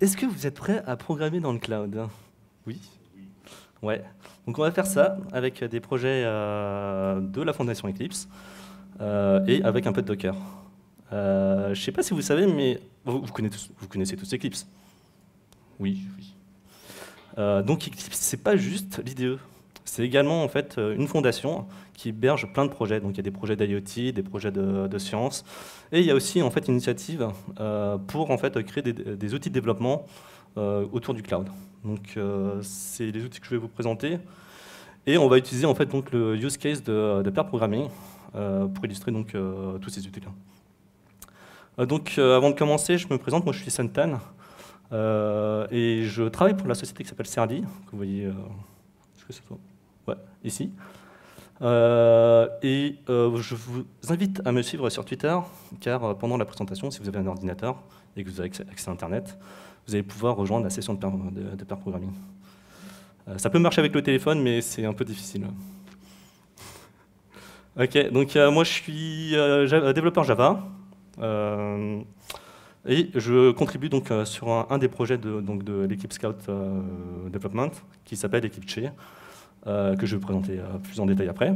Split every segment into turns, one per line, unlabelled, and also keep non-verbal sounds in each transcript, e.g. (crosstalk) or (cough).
Est-ce que vous êtes prêt à programmer dans le cloud Oui. Ouais. Donc on va faire ça avec des projets euh, de la Fondation Eclipse euh, et avec un peu de Docker. Euh, je ne sais pas si vous savez, mais vous, connaissez, tous, vous connaissez, tous, Eclipse. Oui, oui. donc Eclipse, c'est pas juste l'IDE. C'est également en fait euh, une fondation qui héberge plein de projets. Donc il y a des projets d'IoT, des projets de, de sciences, et il y a aussi en fait une initiative euh, pour en fait créer des, outils de développement euh, autour du cloud. Donc c'est les outils que je vais vous présenter. Et on va utiliser en fait donc le use case de, pair programming pour illustrer donc tous ces outils-là. avant de commencer, je me présente, moi je suis Santan et je travaille pour la société qui s'appelle Cerdi, que vous voyez, ce que c'est toi ici. Euh, et euh, je vous invite à me suivre sur Twitter, car euh, pendant la présentation, si vous avez un ordinateur et que vous avez accès à Internet, vous allez pouvoir rejoindre la session de pair, programming. ça peut marcher avec le téléphone, mais c'est un peu difficile. Ok, donc moi je suis développeur Java, et je contribue donc sur un, des projets de, de l'équipe Scout Development, qui s'appelle l'équipe Che, euh, que je vais vous présenter euh, plus en détail après.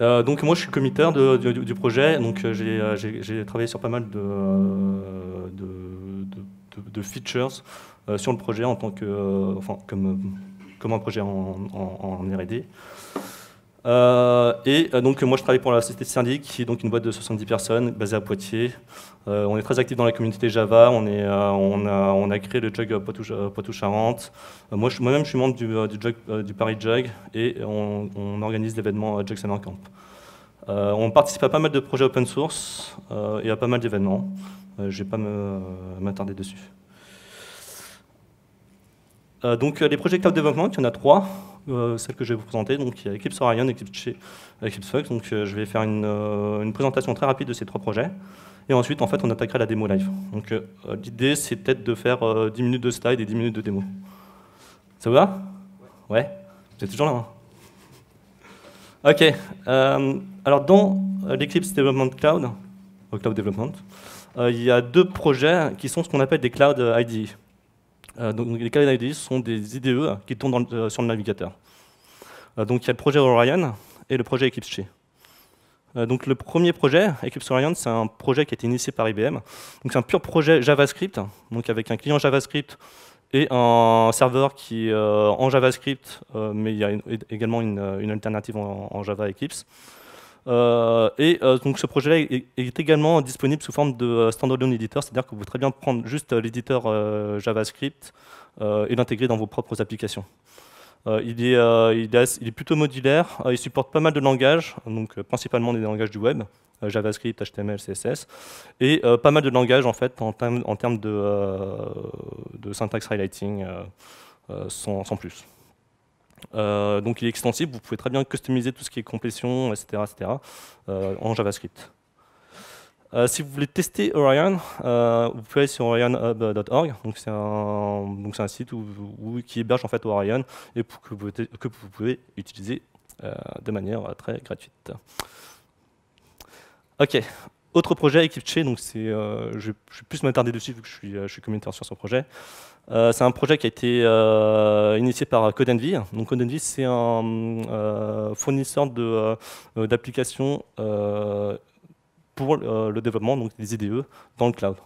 Euh, donc moi je suis le de, du, projet, donc j'ai travaillé sur pas mal de, features sur le projet en tant que, enfin comme, un projet en, en, en R&D. Euh, et euh, donc moi je travaille pour la société Syndic, qui est donc une boîte de 70 personnes basée à Poitiers. Euh, on est très actif dans la communauté Java, on, on, a, créé le jug Poitou-Charentes. moi, moi-même je suis membre du, du, Paris Jug et on, organise l'événement Jug Summer Camp. on participe à pas mal de projets open source et à pas mal d'événements. je ne vais pas m'attarder dessus. Euh, donc euh, les projets cloud development, il y en a trois, euh, celles que je vais vous présenter. Donc il y a Eclipse Orion, Eclipse, Eclipse Fox. Donc je vais faire une, présentation très rapide de ces trois projets. Et ensuite, en fait, on attaquera la démo live. Donc l'idée, c'est peut-être de faire 10 minutes de slide et 10 minutes de démo. Ça va Ouais Vous êtes toujours là hein. Ok. alors dans l'Eclipse Development Cloud, Development, il y a deux projets qui sont ce qu'on appelle des Cloud IDE. Euh, donc, les calendriers sont des IDE qui tournent euh, sur le navigateur. Euh, donc il y a le projet Orion et le projet Eclipse Donc le premier projet, Eclipse Orion, c'est un projet qui a été initié par IBM. C'est un pur projet JavaScript, donc avec un client JavaScript et un serveur qui est en JavaScript, mais il y a également une, alternative en, Java Eclipse. Euh, et euh, donc ce projet-là est, également disponible sous forme de euh, standalone editor, c'est-à-dire que vous pouvez très bien prendre juste l'éditeur JavaScript et l'intégrer dans vos propres applications. Il est, plutôt modulaire, il supporte pas mal de langages, donc principalement des langages du web, JavaScript, HTML, CSS, et pas mal de langages en fait en, termes de, syntaxe highlighting sans, plus. Euh, donc il est extensible, vous pouvez très bien customiser tout ce qui est complétion, etc., euh, en JavaScript. Euh, si vous voulez tester Orion, vous pouvez aller sur orionhub.org, c'est un, site qui héberge en fait Orion et que, vous, pouvez utiliser de manière très gratuite. Ok, autre projet, EquipChe, donc c'est, je, vais plus m'attarder dessus vu que je suis, je suis communautaire sur ce projet. Euh, c'est un projet qui a été euh, initié par Envy. Donc Envy c'est un euh, fournisseur d'applications pour le développement, donc des IDE, dans le cloud.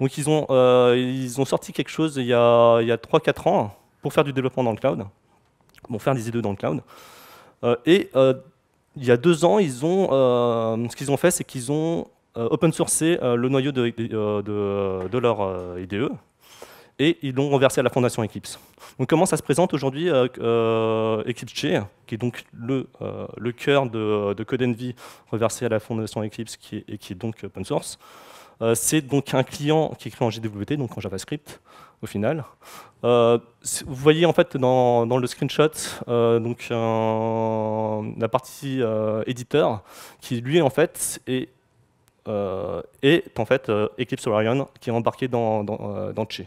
Donc ils ont, ils ont sorti quelque chose il y a, a 3-4 ans pour faire du développement dans le cloud, pour faire des IDE dans le cloud. et il y a deux ans, ils ont, ce qu'ils ont fait, c'est qu'ils ont open sourcé le noyau de, de leur IDE et ils l'ont renversé à la fondation Eclipse. Donc comment ça se présente aujourd'hui euh, euh, Eclipse Eclipse qui est donc le, euh, le cœur de, de CodeEnvy reversé à la fondation Eclipse qui est, et qui est donc open source C'est donc un client qui est créé en JWT, donc en JavaScript au final. vous voyez en fait dans, le screenshot donc, la partie éditeur qui lui en fait est, en fait Eclipse Orion qui est embarqué dans, dans, dans Che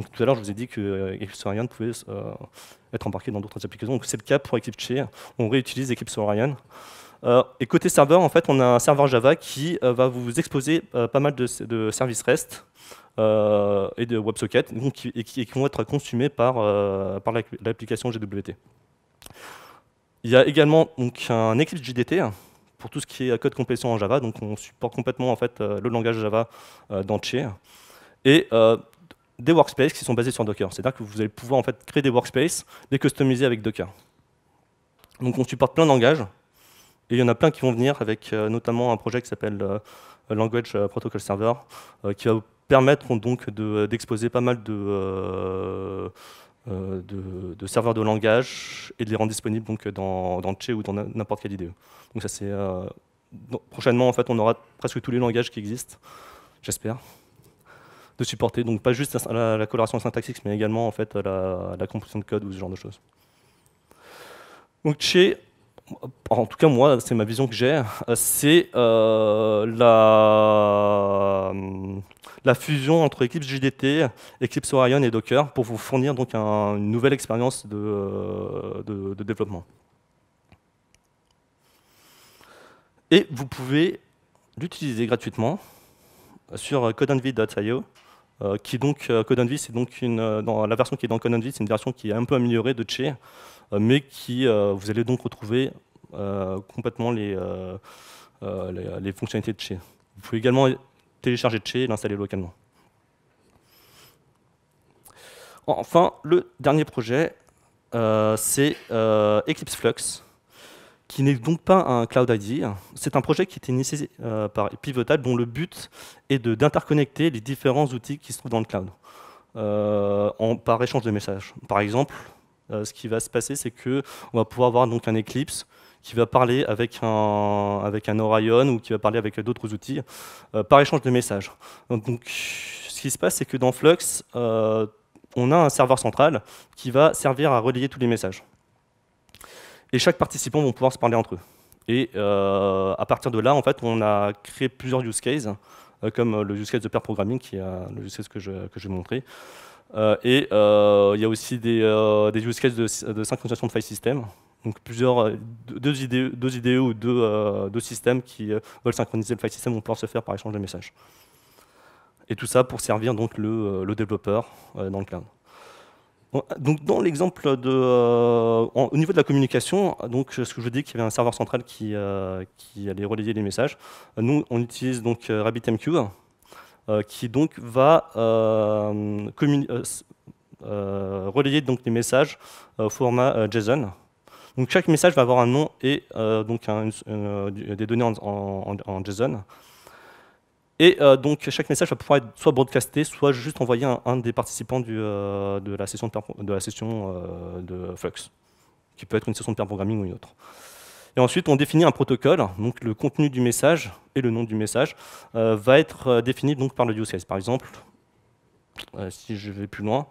tout à l'heure, je vous ai dit que euh, Eclipse Orion pouvait euh, être embarqué dans d'autres applications. c'est le cas pour Eclipse Che. On réutilise Eclipse Orion. Euh, et côté serveur, en fait, on a un serveur Java qui va vous exposer pas mal de, services REST et de WebSocket, donc, qui, et qui, vont être consumés par, par l'application GWT. Il y a également donc, un Eclipse JDT hein, pour tout ce qui est code complétion en Java, donc on supporte complètement en fait, le langage Java dans Che. Et des workspaces qui sont basés sur Docker. C'est-à-dire que vous allez pouvoir en fait, créer des workspaces, les customiser avec Docker. Donc on supporte plein de langages, et il y en a plein qui vont venir avec euh, notamment un projet qui s'appelle euh, Language euh, Protocol Server, qui va vous permettre donc d'exposer pas mal de, de, serveurs de langage et de les rendre disponibles donc, dans, dans Che ou dans n'importe quelle IDE. Donc ça c'est... prochainement en fait on aura presque tous les langages qui existent, j'espère supporter donc pas juste la, coloration syntaxique, mais également en fait la, composition de code ou ce genre de choses. Donc chez en tout cas, moi, c'est ma vision que j'ai, euh, c'est euh, euh, la, fusion entre Eclipse JDT, Eclipse Orion et Docker pour vous fournir donc une nouvelle expérience de, développement. Et vous pouvez l'utiliser gratuitement sur codeenvy.io euh, qui donc, euh, donc une, euh, dans la version qui est dans Code c'est une version qui est un peu améliorée de Che, mais qui, vous allez donc retrouver complètement les, fonctionnalités de Che. Vous pouvez également télécharger Che et l'installer localement. Enfin, le dernier projet, c'est Eclipse Flux qui n'est donc pas un Cloud ID. C'est un projet qui a initié euh, par Pivotal, dont le but est d'interconnecter les différents outils qui se trouvent dans le cloud euh, par échange de messages. Par exemple, euh, ce qui va se passer, c'est qu'on va pouvoir avoir donc un Eclipse qui va parler avec un, avec un Orion ou qui va parler avec d'autres outils par échange de messages. Donc, ce qui se passe, c'est que dans Flux, on a un serveur central qui va servir à relayer tous les messages. Et chaque participant va pouvoir se parler entre eux. Et euh, à partir de là, en fait, on a créé plusieurs use cases, euh, comme euh, le use case de pair programming, qui est le use case que je, que je vais montrer. et il y a aussi des, use cases de, synchronisation de file system. Donc plusieurs, deux, idées, deux idées ou deux, systèmes qui veulent synchroniser le file system vont pouvoir se faire par échange de messages. Et tout ça pour servir donc le, le développeur dans le cloud dans l'exemple de, euh, au niveau de la communication, euh, ce que je dis qu'il y avait un serveur central qui, euh, allait relayer les messages. Nous on utilise donc RabbitMQ qui va relayer donc les messages au format JSON. Donc chaque message va avoir un nom et donc des données en JSON. Et euh, donc chaque message va pouvoir être soit broadcasté, soit juste envoyé à un, des participants euh, de la session, euh, de, Flux, qui peut être une session de pair programming ou une autre. Et ensuite, on définit un protocole, donc le contenu du message et le nom du message va être défini donc par le use Par exemple, si je vais plus loin,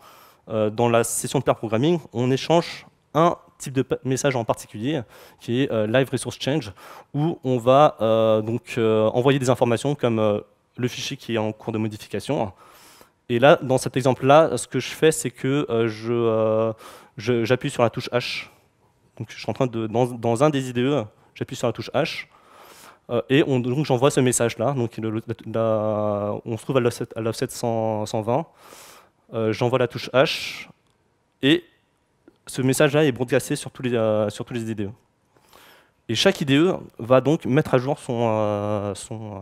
dans la session de pair programming, on échange un type de message en particulier, qui est Live Resource Change, où on va donc envoyer des informations comme le fichier qui est en cours de modification. Et là, dans cet exemple-là, ce que je fais, c'est que euh, euh, je j'appuie sur la touche H. Donc, je suis en train de, dans, dans un des IDE, j'appuie sur la touche H. Euh, et on, donc, j'envoie ce message-là. Donc, on se trouve à l'offset 120. j'envoie la touche H. Et ce message-là est broadcasté sur tous les, sur tous les IDE. Et chaque IDE va donc mettre à jour son, euh, euh, son,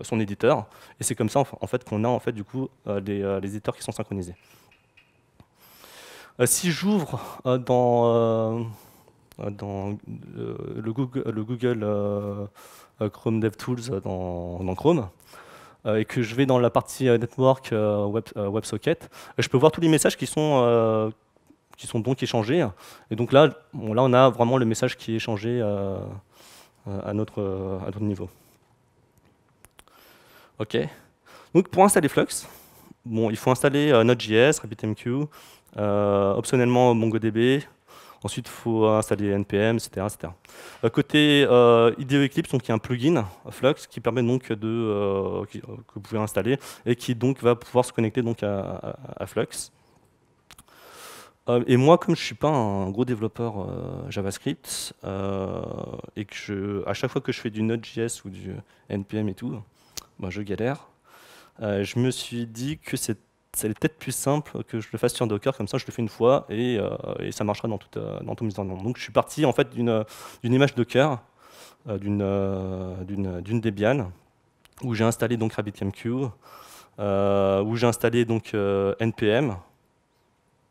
son, éditeur. Et c'est comme ça en fait, qu'on a en fait, du coup, euh, les, éditeurs qui sont synchronisés. si j'ouvre dans, dans le Google, le Google Chrome DevTools dans, dans Chrome, et que je vais dans la partie network WebSocket, web je peux voir tous les messages qui sont, qui sont donc échangés. Et donc là, là on a vraiment le message qui est échangé euh, euh, à, notre, euh, à niveau. OK. Donc pour installer Flux, bon, il faut installer Node.js, RabbitMQ, optionnellement MongoDB. Ensuite, il faut installer NPM, etc. côté IDE Eclipse, donc, il y a un plugin Flux qui permet donc de, que vous pouvez installer et qui donc va pouvoir se connecter donc, à Flux. Euh, et moi, comme je ne suis pas un gros développeur euh, JavaScript, euh, et que à chaque fois que je fais du Node.js ou du NPM et tout, ben, je galère. je me suis dit que c'est peut-être plus simple que je le fasse sur Docker, comme ça je le fais une fois et, ça marchera dans toute, mise en ordre. Donc je suis parti en fait d'une image Docker, d'une Debian, où j'ai installé donc RabbitMQ, où j'ai installé donc NPM,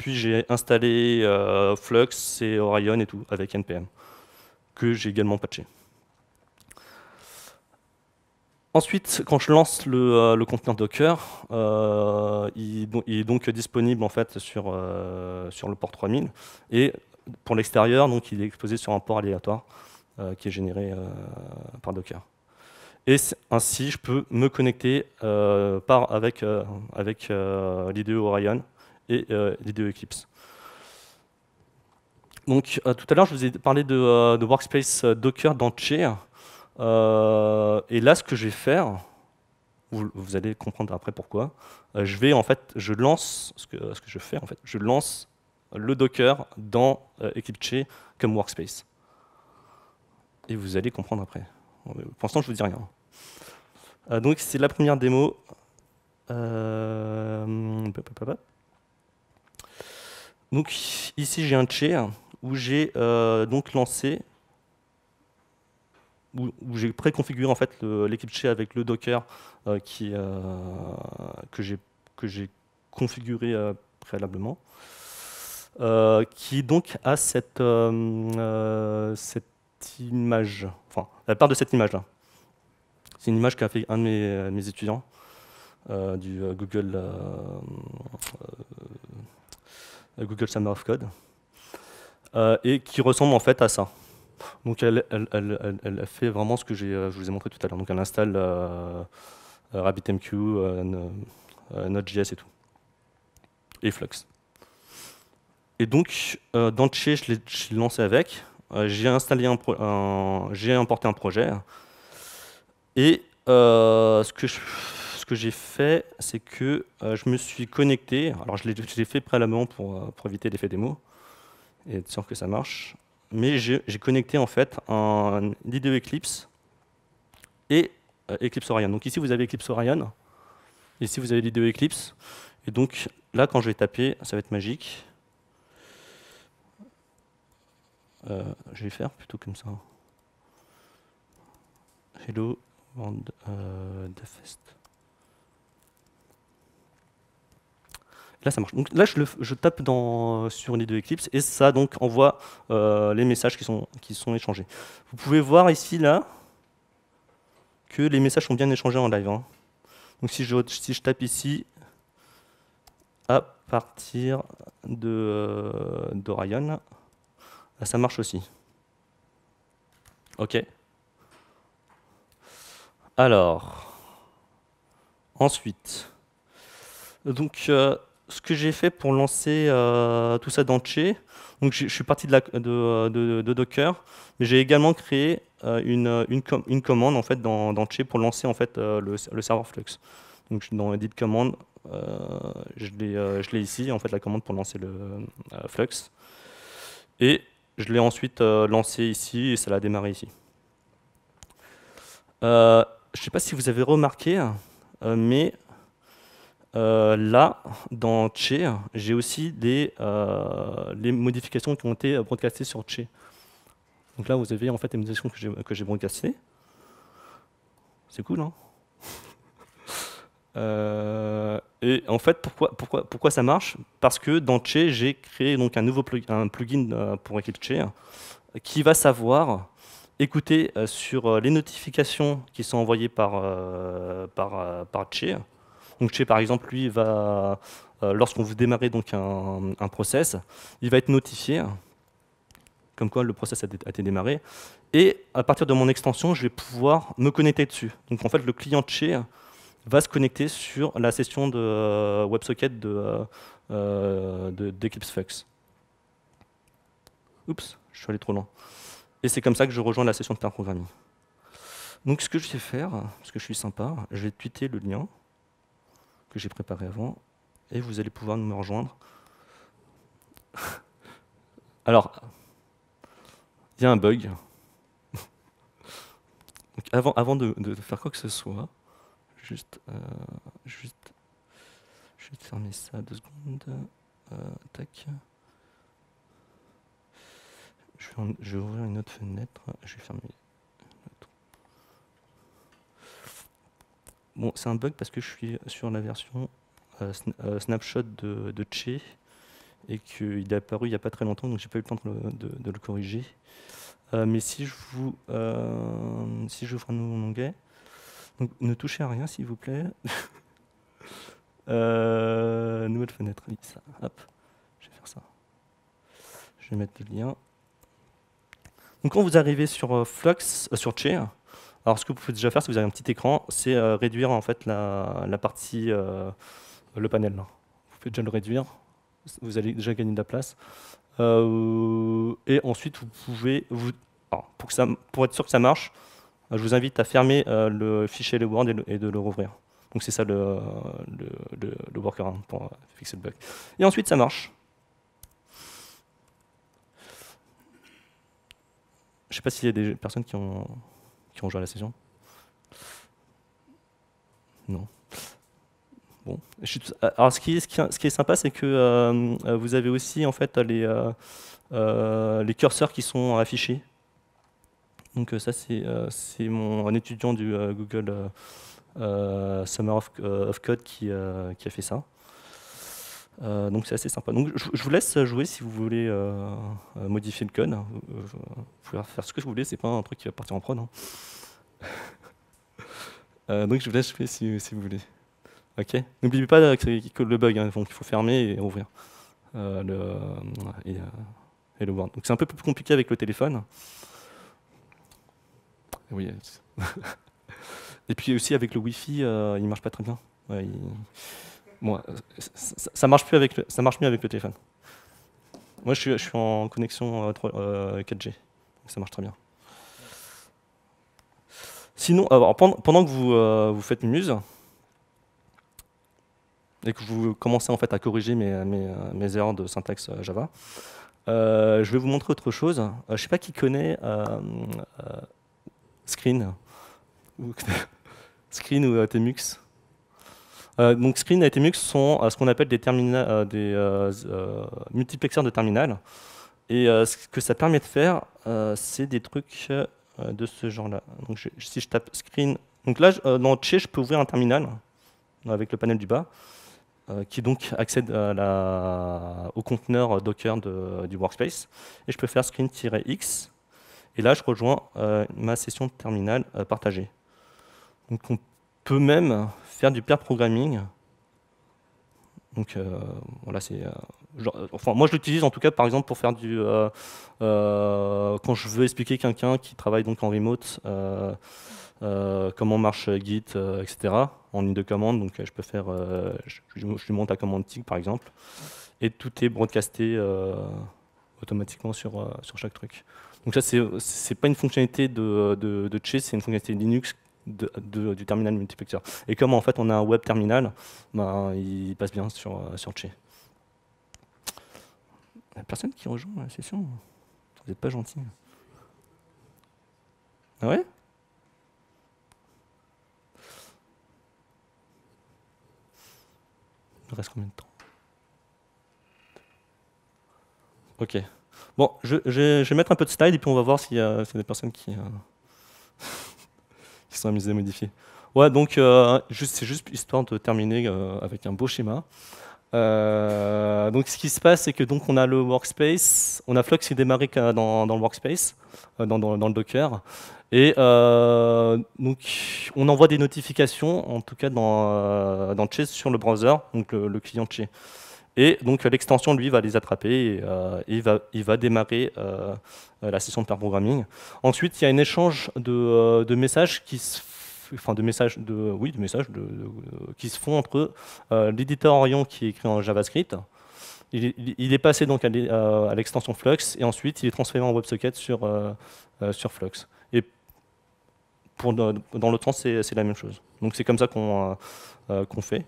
puis j'ai installé euh, Flux et Orion et tout avec NPM, que j'ai également patché. Ensuite, quand je lance le, euh, conteneur Docker, euh, il, est donc disponible en fait sur, sur le port 3000 et pour l'extérieur, donc il est exposé sur un port aléatoire qui est généré par Docker. Et ainsi, je peux me connecter par, avec, avec l'IDE Orion et les euh, deux Eclipse. Donc, euh, tout à l'heure, je vous ai parlé de, euh, Workspace Docker dans Che. et là, ce que je vais faire, vous, allez comprendre après pourquoi, je vais en fait, je lance, ce que, je fais en fait, je lance le Docker dans Eclipse comme Workspace. Et vous allez comprendre après. Pour l'instant, je ne vous dis rien. donc, c'est la première démo. Hum, donc ici j'ai un chair où j'ai euh, donc lancé où, j'ai préconfiguré en fait l'équipe chair avec le Docker euh, qui, euh, que j'ai que j'ai configuré préalablement, qui donc a cette cette image, enfin la part de cette image là. C'est une image qu'a fait un de mes étudiants du Google euh, Google Summer of Code, euh, et qui ressemble en fait à ça. Donc elle, fait vraiment ce que euh, je vous ai montré tout à l'heure. Donc elle installe RabbitMQ, Node.js et tout, et Flux. Et donc, euh, dans chez je l'ai lancé avec. j'ai j'ai importé un projet. Et ce que je ce que j'ai fait, c'est que euh, je me suis connecté. Alors, je l'ai fait préalablement euh, pour, éviter l'effet démo et être sûr que ça marche. Mais j'ai connecté en fait un IDE Eclipse et euh, Eclipse Orion. Donc ici, vous avez Eclipse Orion. Ici, vous avez l'IDE Eclipse. Et donc là, quand je vais taper, ça va être magique. je vais faire plutôt comme ça. Hello, and, fest. Là, ça marche. Donc là, je, tape sur les deux Eclipse et ça donc envoie euh, les messages qui sont, échangés. Vous pouvez voir ici, là, que les messages sont bien échangés en live. Hein. Donc si je, tape ici, à partir de euh, d'Orion, ça marche aussi. OK. Alors, ensuite, donc... Euh, ce que j'ai fait pour lancer euh, tout ça dans Chez, donc je suis parti de, Docker, mais j'ai également créé euh, une, commande en fait dans, dans pour lancer en fait euh, le, serveur Flux. Donc dans edit command, je l'ai ici en fait la commande pour lancer le Flux, et je l'ai ensuite lancé ici et ça l'a démarré ici. je ne sais pas si vous avez remarqué, mais euh, là, dans Che, j'ai aussi euh, les, modifications qui ont été broadcastées sur Che. Donc là, vous avez en fait les modifications que j'ai broadcastées. C'est cool, hein (laughs) euh, Et en fait, pourquoi, ça marche Parce que dans Che, j'ai créé donc un nouveau plugin pour équipe Che qui va savoir écouter sur les notifications qui sont envoyées par, par, par Che, donc chez par exemple, lui, va, euh, lorsqu'on veut démarrer donc un, process, il va être notifié, comme quoi le process a, été démarré, et à partir de mon extension, je vais pouvoir me connecter dessus. Donc en fait, le client chez va se connecter sur la session de euh, WebSocket de, euh, euh Oups, je suis allé trop loin. Et c'est comme ça que je rejoins la session de pair Donc ce que je vais faire, parce que je suis sympa, je vais tweeter le lien que j'ai préparé avant, et vous allez pouvoir nous rejoindre. (laughs) Alors, il y a un bug. (laughs) Donc avant, avant de, faire quoi que ce soit, juste, euh, juste, je vais fermer ça deux secondes. Euh, tac. Je vais, ouvrir une autre fenêtre. Je vais fermer Bon, c'est un bug parce que je suis sur la version euh, euh, snapshot de, de Che et qu'il est apparu il n'y a pas très longtemps, donc j'ai pas eu le temps de, le corriger. Euh, mais si je vous, si j'ouvre un nouveau onglet, ne touchez à rien s'il vous plaît. (laughs) nouvelle fenêtre, ça. Hop, je vais faire ça. Je vais mettre le lien. Donc quand vous arrivez sur Flux, sur Che, alors, ce que vous pouvez déjà faire, si vous avez un petit écran, c'est euh, réduire en fait la, partie, euh, le panel. Vous pouvez déjà le réduire. Vous allez déjà gagner de la place. Euh, et ensuite, vous pouvez, vous, pour, être sûr que ça marche, je vous invite à fermer le fichier le Word et, de le rouvrir. Donc c'est ça le, le, le workaround pour fixer le bug. Et ensuite, ça marche. Je ne sais pas s'il y a des personnes qui ont qui à la session Non. Bon. Alors, ce qui, est, ce qui, est, sympa, c'est que euh, euh, vous avez aussi en fait les, euh, les curseurs qui sont affichés. Donc ça, c'est mon un étudiant du Google Summer of, of Code qui, a fait ça. Euh, donc c'est assez sympa. Donc je, vous laisse jouer si vous voulez euh, euh, modifier le code. Vous pouvez faire ce que vous voulez, c'est pas un truc qui va partir en prod. Hein. (laughs) donc je vous laisse jouer si, vous voulez. Ok. N'oubliez pas que, le bug, hein, il faut fermer et ouvrir le, et, le Donc c'est un peu plus compliqué avec le téléphone. (laughs) et puis aussi avec le wifi, fi il marche pas très bien. Bon, euh, ça marche, plus avec ça marche mieux avec le téléphone. Moi, je suis, je suis en connexion 4G, euh, euh, ça marche très bien. Sinon, pendant, que vous, faites muse, et que vous commencez en fait à corriger mes, erreurs de syntaxe Java, je vais vous montrer autre chose. je ne sais pas qui connaît Screen, Screen ou (laughs) Temux. Euh, donc Screen et tmux sont euh, ce qu'on appelle des, termina euh, des multiplexeurs de terminal. Et ce que ça permet de faire, c'est des trucs de ce genre-là. Donc si je tape Screen, donc là dans chez, je peux ouvrir un terminal avec le panel du bas. qui donc accède au conteneur Docker du workspace. Et je peux faire screen-x. Et là, je rejoins ma session de terminal partagée. Donc on peut même faire du pair programming. Donc euh, voilà, c'est. Euh, euh, enfin, moi je l'utilise en tout cas par exemple pour faire du. quand je veux expliquer quelqu'un qui travaille donc en remote comment marche Git, etc. en ligne de commande. Donc je peux faire. Je, lui monte la commande TIG par exemple. Et tout est broadcasté automatiquement sur, sur chaque truc. Donc ça, c'est n'est pas une fonctionnalité de, de, c'est une fonctionnalité Linux du terminal multiplexeur. Et comme en fait on a un web terminal, ben, il passe bien sur, euh, sur Che. La personne qui rejoint la session, vous n'êtes pas gentil. Ah ouais Il reste combien de temps Ok. Bon, je, vais mettre un peu de style et puis on va voir s'il y, a des personnes qui... Euh, qui sont amusés à modifier. Ouais, donc euh, c'est juste histoire de terminer euh, avec un beau schéma. Euh, donc ce qui se passe, c'est que donc on a le workspace, on a Flux qui démarre dans, le workspace, dans, le Docker, et donc on envoie des notifications, en tout cas dans, dans Chez sur le browser, donc le, client Chez. Et donc l'extension, lui, va les attraper et, euh, va, il va démarrer euh, la session de pair programming. Ensuite, il y a un échange de, euh, messages qui se enfin de messages de oui de messages de, qui se font entre l'éditeur Orion qui est écrit en JavaScript il, est passé donc à l'extension Flux et ensuite il est transféré en WebSocket sur, sur Flux et pour, dans l'autre sens c'est la même chose donc c'est comme ça qu'on qu'on fait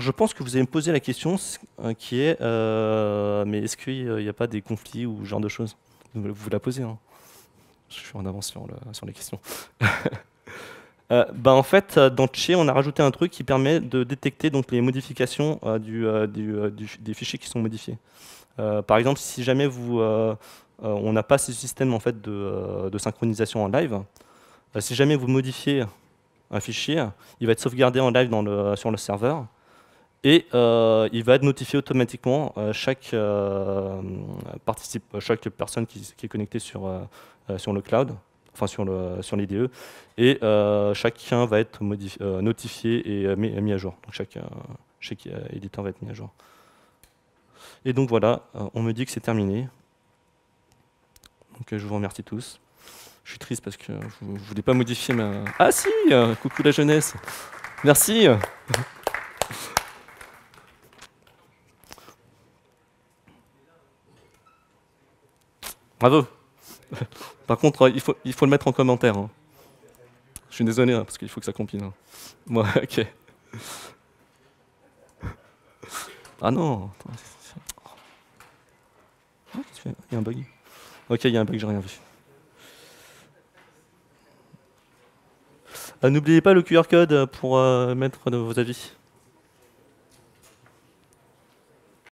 je pense que vous avez posé la question euh, qui est euh, mais est-ce qu'il n'y euh, a pas des conflits ou ce genre de choses vous, la posez. Hein. Je suis en avance sur, les questions. (laughs) bah en fait, dans Chez, on a rajouté un truc qui permet de détecter donc, les modifications des fichiers qui sont modifiés. par exemple, si jamais vous, on n'a pas ce système en fait, de, de synchronisation en live, si jamais vous modifiez un fichier, il va être sauvegardé en live dans le, sur le serveur et euh, il va être notifié automatiquement euh, chaque, euh, chaque personne qui, est connectée sur, le cloud, enfin sur, le, sur l'IDE, et chacun va être notifié et mis, à jour. Donc chaque, chaque éditeur va être mis à jour. Et donc voilà, on me dit que c'est terminé. Donc je vous remercie tous. Je suis triste parce que je ne voulais pas modifier ma... Ah si Coucou la jeunesse Merci Bravo. (laughs) Par contre, il faut, il faut le mettre en commentaire. Hein. Je suis désolé, hein, parce qu'il faut que ça compile. Hein. Moi, (laughs) ok. Ah non ah, Il y a un bug. Ok, il y a un bug, j'ai rien vu. Ah, n'oubliez pas le QR code pour euh, mettre vos avis.